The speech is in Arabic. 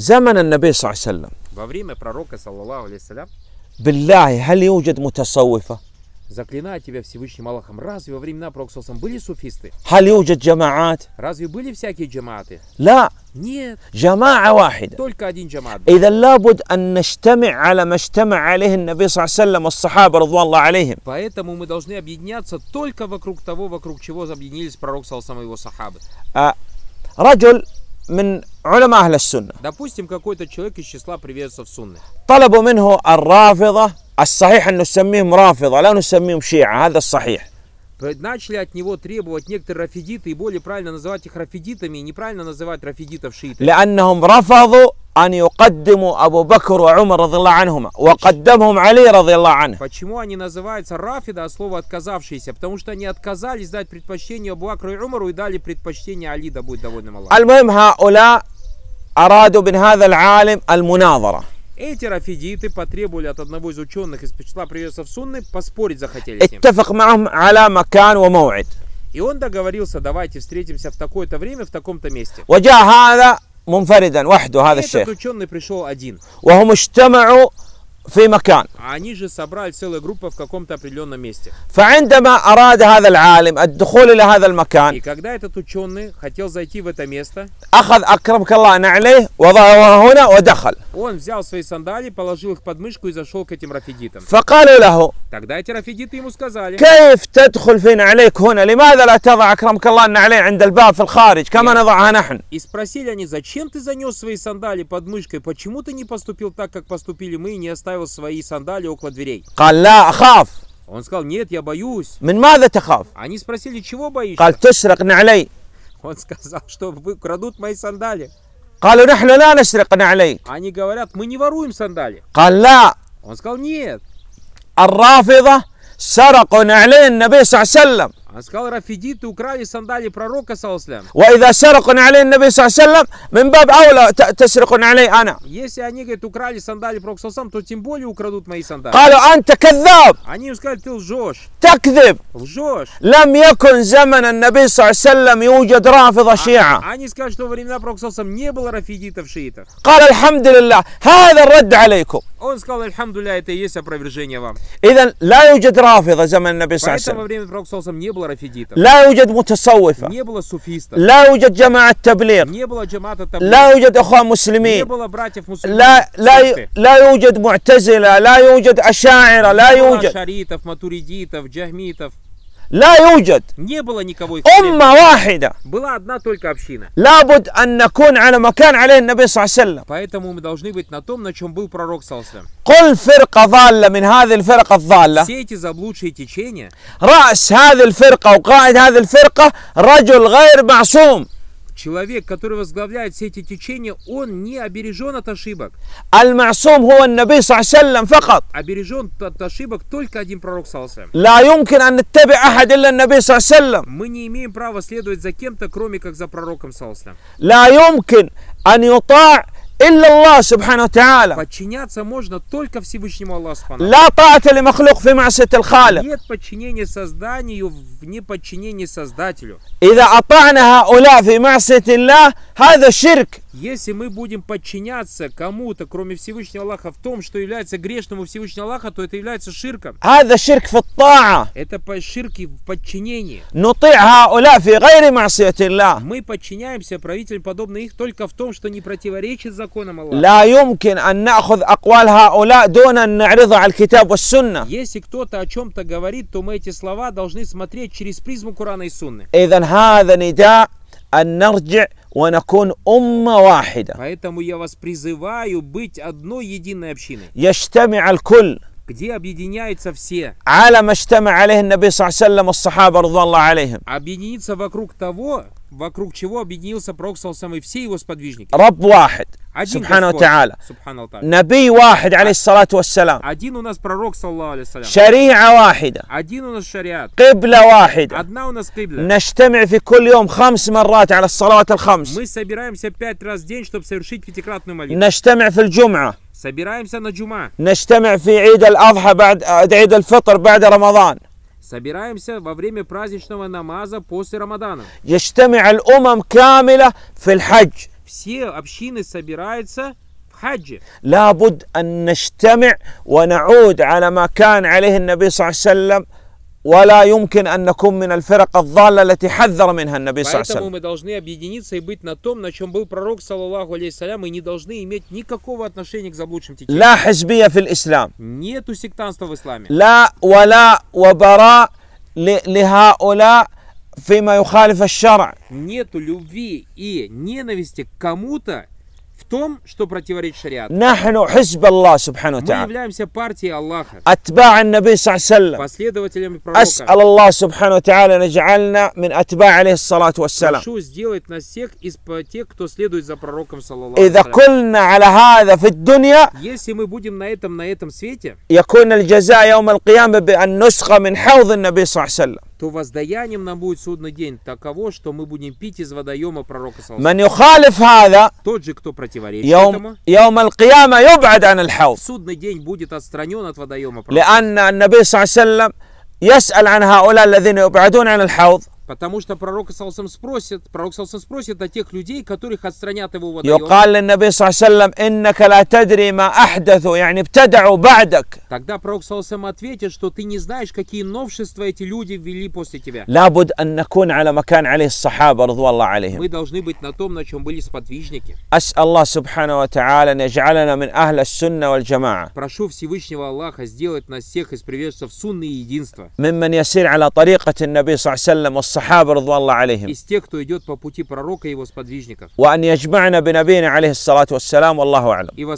زمن النبي صلى الله عليه وسلم во время пророка саллаллаху алейхи بالله هل يوجد متصوفة Заклинаю тебя Всевышним Аллахом, разве во времена Пророка были суфисты? هل يوجد جماعات؟ Разве были всякие джамааты? لا нет. جماعة واحدة. только один джамаат. إذا لابد أن نجتمع على ما اجتمع عليه النبي صلى الله عليه وسلم والصحابة رضوان الله عليهم. поэтому мы должны объединяться только вокруг того, вокруг чего объединились Пророк саллаллаху и его сахабы. رجل من علماء أهل السنة طلبوا منه الرافضة الصحيح أن نسميهم رافضة لا نسميهم شيعة هذا الصحيح начали от него требовать некоторые рафидиты, и более правильно называть их рафидитами, и неправильно называть рафидитов шиитами. لأنهم رفضوا أن يقدموا أبو بكر وعمر رضي الله عنهما وقدمهم علي رضي الله عنه Почему они называются рафида от слова отказавшиеся? Потому что они отказались дать предпочтение Абу Бакру и Умару и дали предпочтение Али, да будет довольным Аллах. المهم هؤلاء أرادوا من هذا العالم المناظرة. Эти рафидиты потребовали от одного из ученых из числа привесов Сунны поспорить захотели с ним. اتفق معهم على مكان وموعد. И он договорился, давайте встретимся в такое-то время, в таком-то месте. وجاء هذا منفردا وحده هذا الشيخ وهم اجتمعوا في مكان فعندما أراد هذا العالم الدخول إلى هذا المكان أخذ أكرمك الله نعليه وضعه هنا ودخل Он взял свои сандалии, положил их под мышку и зашел к этим рафидитам. Тогда эти рафидиты ему сказали. كيف تدخل فينا عليك هنا؟ لماذا لا تضع أكرمك الله أن عليه عند الباب في الخارج كما نضعها نحن؟ И спросили они, зачем ты занес свои сандали под мышкой? Почему ты не поступил так, как поступили мы и не оставил свои сандали около дверей? Он сказал, нет, я боюсь. Они спросили, чего боишься? Он сказал, что вы крадут мои сандали. قالوا نحن لا نسرقنا عليك Они говорят, мы не воруем сандали. قال لا Он сказал, нет. الرافضة سرقوا عليه النبي صلى الله عليه وسلم قال رفديت وكراني صندالي пророка صلى الله عليه وسلم واذا سرقوا علي النبي صلى الله عليه وسلم من باب اولى تسرقون علي انا если они говорят украли сандали пророка صلى الله عليه وسلم то тем более украдут мои сандали قالوا انت كذاب они сказали ты лжешь تكذب лжешь لم يكن زمن النبي صلى الله عليه وسلم يوجد رافضه شيعه они сказали что во времена пророка صلى الله عليه وسلم не было рафидитов шиитов قال الحمد لله هذا الرد عليكم Он сказал, аль-хамдуля, это и есть опровержение вам. Идан, ла юджад рафида, заман Наби Саасам. Поэтому во время пророка Саусам не было рафидитов. Ла юджад мутасауфа. Не было суфистов. Ла юджад джамаат таблиг. Не было джамаата таблиг. Ла юджад ахуа муслимин. Не было братьев мусульман. Ла юджад му'тазила, ла юджад ашаира, ла юджад. Ашаритов, матуридитов, джахмитов. لا يوجد не было никого أمة واحدة была одна только община لابد أن نكون على مكان عليه النبي صلى الله عليه وسلم поэтому мы должны быть на том на чем был пророк صلى الله عليه وسلم قل فرقة ضالة من هذه الفرقة الضالة все эти заблудшие течения رأس هذه الفرقة وقائد هذه الفرقة رجل غير معصوم Человек, который возглавляет все эти течения, он не обережен от ошибок. المعصوم Обережен от ошибок только один пророк صلى Мы не имеем права следовать за кем-то, кроме как за пророком صلى Илля Субхану Та'аля. Подчиняться можно только Всевышнему Аллаху Субхану. Ла та'ата ли махлук фи Нет подчинения созданию в неподчинении Создателю. Ида ата'на хауля фи ма'сет Аллах, хаза ширк. Если мы будем подчиняться кому-то, кроме Всевышнего Аллаха, в том, что является грешным у Всевышнего Аллаха, то это является ширком. Это ширк в Это по ширке в подчинении. Мы подчиняемся правителям, подобно их, только в том, что не противоречит законам Аллаха. Если кто-то о чем-то говорит, то мы эти слова должны смотреть через призму Корана и Сунны. Итак, это نداء أن نرجع ونكون أمة واحدة. Поэтому я вас призываю быть одной единой общиной. يجتمع الكل. где объединяются все. على ما اجتمع عليه النبي صلى الله عليه وسلم والصحابة رضي الله عليهم. Объединиться вокруг того, вокруг чего объединился Пророк Салсам и все его сподвижники. رب واحد. سبحانه وتعالى. نبي واحد عليه الصلاة والسلام. один у нас пророк صلى الله عليه وسلم. شريعة واحدة. один у нас قبلة واحدة. одна у нас قبلة. نجتمع في كل يوم خمس مرات على الصلوات الخمس. мы собираемся пять раз в день, чтобы совершить пятикратную молитву. نجتمع في الجمعة. Собираемся на джума. نجتمع في عيد الأضحى بعد عيد الفطر بعد رمضان. Собираемся во время праздничного намаза после Рамадана. يجتمع الأمم كاملة في الحج. Все общины собираются в حج لابد أن نجتمع ونعود على ما كان عليه النبي صلى الله عليه وسلم ولا يمكن أن نكون من الفرق الضالة التي حذر منها النبي صلى الله عليه وسلم. Поэтому мы должны объединиться и быть на том, на чем был пророк, صلى الله عليه وسلم, и не должны иметь никакого отношения к заблудшим течениям. لا حزبية في الإسلام. Нету сектанства в исламе. لا ولا وبراء لهؤلاء فيما يخالف الشرع. Нету любви и ненависти к кому-то, том, что противоречит шариату. نحن حزب الله سبحانه وتعالى. Мы являемся партией Аллаха. أتباع النبي صلى الله عليه وسلم. Последователями пророка. أسأل الله سبحانه وتعالى أن يجعلنا من أتباع عليه الصلاة والسلام. Прошу сделать нас всех из тех, кто следует за пророком صلى الله عليه وسلم. إذا قلنا على هذا في الدنيا. Если мы будем на этом на этом свете. يكون الجزاء يوم القيامة بأن نسخة من حوض النبي صلى الله عليه وسلم. то воздаянием нам будет судный день таково, что мы будем пить из водоема пророка Саласа. Тот же, кто противоречит يوم, этому, в судный день будет отстранен от водоема пророка. Саласа. Потому что пророк Саусам спросит, пророк Саусам спросит о тех людей, которых отстранят его водоем. يقال للنبي صلى الله عليه وسلم إنك لا تدري ما أحدثوا يعني ابتدعوا بعدك. Тогда пророк Саусам ответит, что ты не знаешь, какие новшества эти люди ввели после тебя. لابد أن نكون على مكان عليه الصحابة رضوان الله عليهم. Мы должны быть на том, на чем были сподвижники. أسأل الله سبحانه وتعالى أن يجعلنا من أهل السنة والجماعة. Прошу Всевышнего Аллаха сделать нас всех из приверженцев сунны и единства. ممن يسير على طريقة النبي صلى الله عليه وسلم والصحابة الصحابة رضوان الله عليهم وأن يجمعنا بنبينا عليه الصلاة والسلام والله أعلم